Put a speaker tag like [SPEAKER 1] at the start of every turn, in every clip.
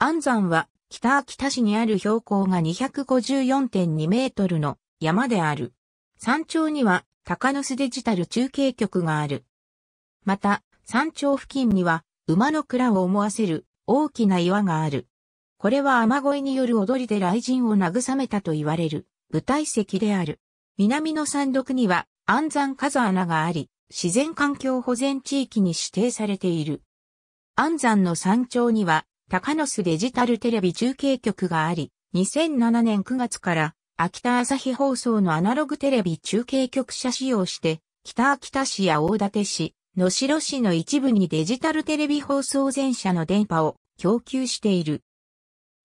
[SPEAKER 1] 安山は北秋田市にある標高が254.2メートルの山である。山頂には高野スデジタル中継局がある。また、山頂付近には馬の蔵を思わせる大きな岩がある。これは雨乞いによる踊りで雷神を慰めたと言われる舞台石である。南の山麓には安山風穴があり、自然環境保全地域に指定されている。安山の山頂には高野スデジタルテレビ中継局があり、2007年9月から秋田朝日放送のアナログテレビ中継局者使用して、北秋田市や大館市、野代市の一部にデジタルテレビ放送全社の電波を供給している。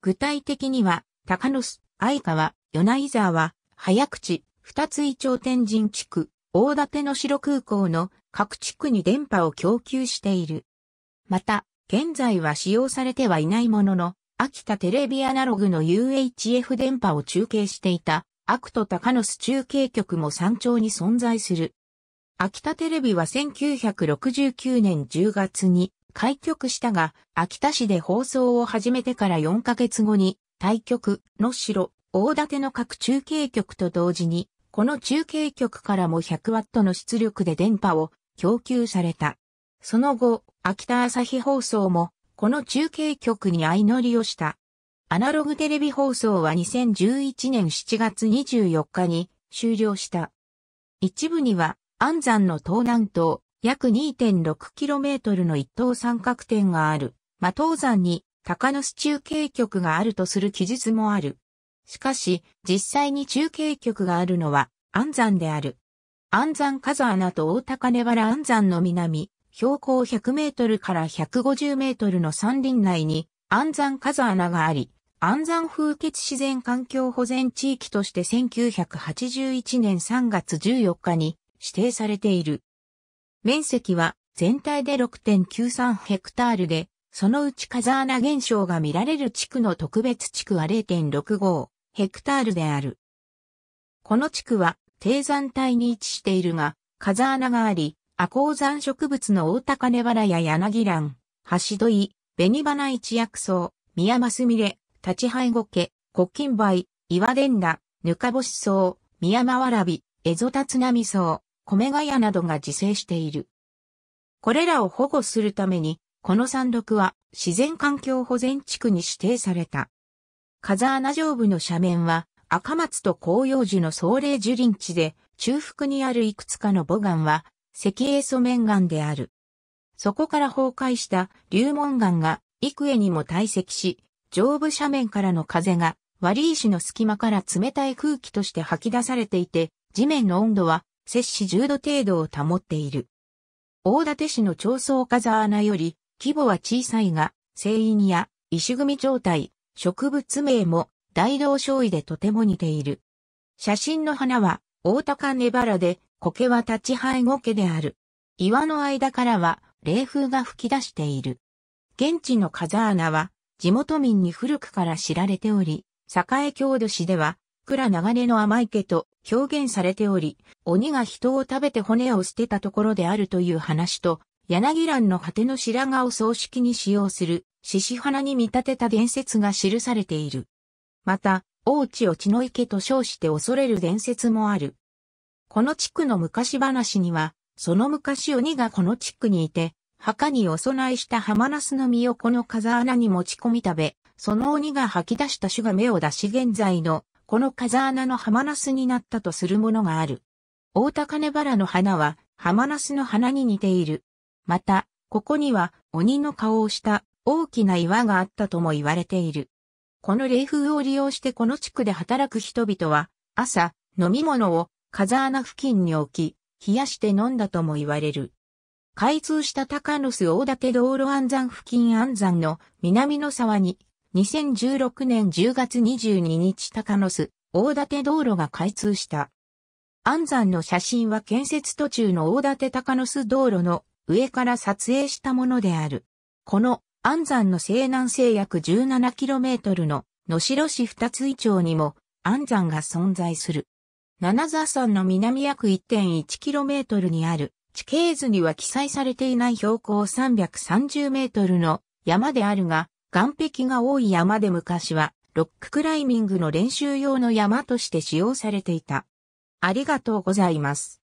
[SPEAKER 1] 具体的には、高野市、相川、米沢は、早口、二つ井町天神地区、大館野城空港の各地区に電波を供給している。また、現在は使用されてはいないものの、秋田テレビアナログの UHF 電波を中継していた、アクト高野ス中継局も山頂に存在する。秋田テレビは1969年10月に開局したが、秋田市で放送を始めてから4ヶ月後に、対局、の城、大館の各中継局と同時に、この中継局からも 100W の出力で電波を供給された。その後、秋田朝日放送も、この中継局に相乗りをした。アナログテレビ放送は2011年7月24日に終了した。一部には、安山の東南東、約 2.6km の一等三角点がある、ま東山に高野市中継局があるとする記述もある。しかし、実際に中継局があるのは安山である。安山風穴と大高根原安山の南、標高100メートルから150メートルの山林内に安山火山穴があり、安山風穴自然環境保全地域として1981年3月14日に指定されている。面積は全体で6.93ヘクタールで、そのうち風穴現象が見られる地区の特別地区は0.65ヘクタールである。この地区は低山帯に位置しているが、風穴があり、亜鉱山植物の大高根原や柳蘭、ハシドイ、紅花一薬草、宮マスミレ、立ち灰ゴケ、コッキンバイ、岩伝羅、ぬかぼし草、宮間わらび、エゾタツナミ草、米ガヤなどが自生している。これらを保護するために、この山麓は自然環境保全地区に指定された。風穴上部の斜面は赤松と紅葉樹の総霊樹林地で中腹にあるいくつかの母岩は石英素面岩である。そこから崩壊した流紋岩が幾重にも堆積し、上部斜面からの風が割石の隙間から冷たい空気として吐き出されていて、地面の温度は摂氏10度程度を保っている。大館市の長宗風穴より規模は小さいが、生因や石組状態、植物名も大道小異でとても似ている。写真の花は大高根原で苔は立ち生え苔である。岩の間からは冷風が吹き出している。現地の風穴は地元民に古くから知られており、栄郷土市では、蔵流れの甘い毛と表現されており、鬼が人を食べて骨を捨てたところであるという話と、柳蘭の果ての白髪を葬式に使用する、獅子花に見立てた伝説が記されている。また、大地を血の池と称して恐れる伝説もある。この地区の昔話には、その昔鬼がこの地区にいて、墓にお供えしたハマナスの実をこの風穴に持ち込み食べ、その鬼が吐き出した種が芽を出し現在の、この風穴のハマナスになったとするものがある。大高根原の花は、ハマナスの花に似ている。また、ここには鬼の顔をした大きな岩があったとも言われている。この冷風を利用してこの地区で働く人々は、朝、飲み物を風穴付近に置き、冷やして飲んだとも言われる。開通した高野巣大館道路安山付近安山の南の沢に、2016年10月22日高野巣大館道路が開通した。安山の写真は建設途中の大館高野巣道路の上から撮影したものである。この安山の西南西約 17km の野城市二つ以町にも安山が存在する。七沢山の南約 1.1km にある地形図には記載されていない標高 330m の山であるが、岩壁が多い山で昔はロッククライミングの練習用の山として使用されていた。ありがとうございます。